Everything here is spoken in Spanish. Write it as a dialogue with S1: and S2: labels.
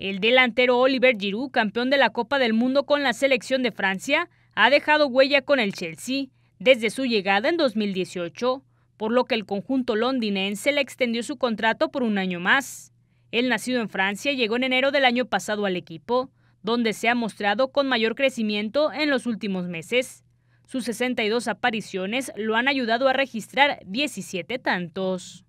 S1: El delantero Oliver Giroud, campeón de la Copa del Mundo con la selección de Francia, ha dejado huella con el Chelsea desde su llegada en 2018, por lo que el conjunto londinense le extendió su contrato por un año más. El nacido en Francia llegó en enero del año pasado al equipo, donde se ha mostrado con mayor crecimiento en los últimos meses. Sus 62 apariciones lo han ayudado a registrar 17 tantos.